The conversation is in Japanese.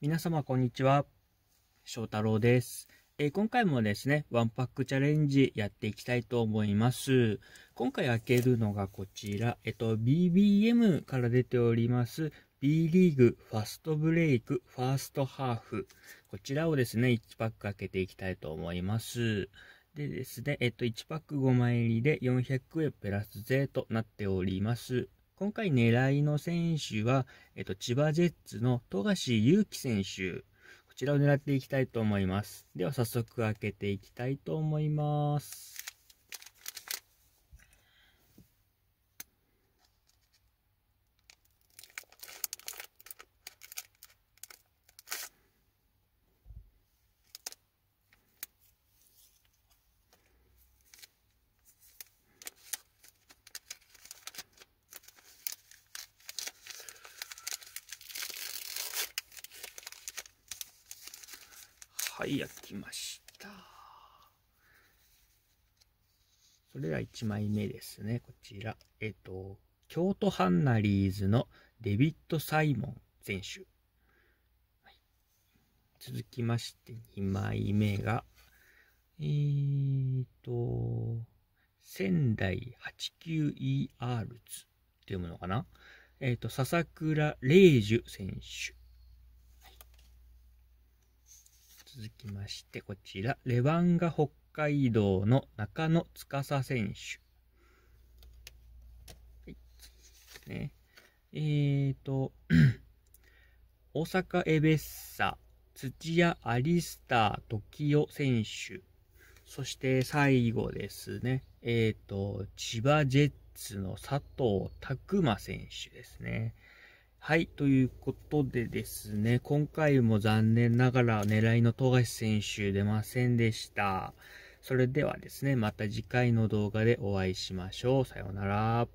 皆様こんにちは。翔太郎です、えー、今回もですね、ワンパックチャレンジやっていきたいと思います。今回開けるのがこちら、えっと、BBM から出ております、B リーグファストブレイクファーストハーフ。こちらをですね、1パック開けていきたいと思います。でですね、えっと、1パック5枚入りで400円プラス税となっております。今回狙いの選手は、えっと、千葉ジェッツの富樫勇樹選手。こちらを狙っていきたいと思います。では早速開けていきたいと思います。はい焼きましたそれでは1枚目ですねこちらえっ、ー、と京都ハンナリーズのデビッド・サイモン選手、はい、続きまして2枚目がえーと仙台 89ER っいうものかなえっ、ー、と笹倉麗樹選手続きまして、こちら、レバンガ北海道の中野司選手。はい、ね。えーと、大阪エベッサ、土屋アリスター時代選手。そして最後ですね。えーと、千葉ジェッツの佐藤拓磨選手ですね。はい、ということでですね、今回も残念ながら狙いの富樫選手出ませんでした。それではですね、また次回の動画でお会いしましょう。さようなら。